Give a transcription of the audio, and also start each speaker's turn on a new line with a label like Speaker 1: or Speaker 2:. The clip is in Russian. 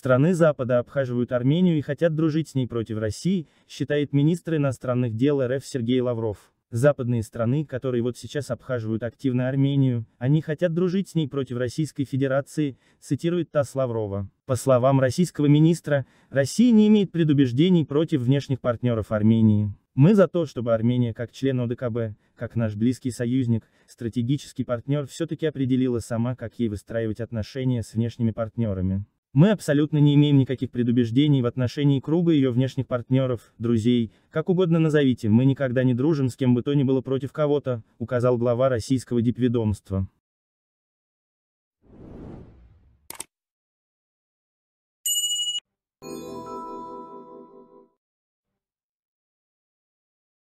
Speaker 1: Страны Запада обхаживают Армению и хотят дружить с ней против России, считает министр иностранных дел РФ Сергей Лавров. Западные страны, которые вот сейчас обхаживают активно Армению, они хотят дружить с ней против Российской Федерации, цитирует ТАСС Лаврова. По словам российского министра, Россия не имеет предубеждений против внешних партнеров Армении. Мы за то, чтобы Армения как член ОДКБ, как наш близкий союзник, стратегический партнер все-таки определила сама, как ей выстраивать отношения с внешними партнерами. Мы абсолютно не имеем никаких предубеждений в отношении круга ее внешних партнеров, друзей, как угодно назовите, мы никогда не дружим с кем бы то ни было против кого-то, указал глава российского дипведомства.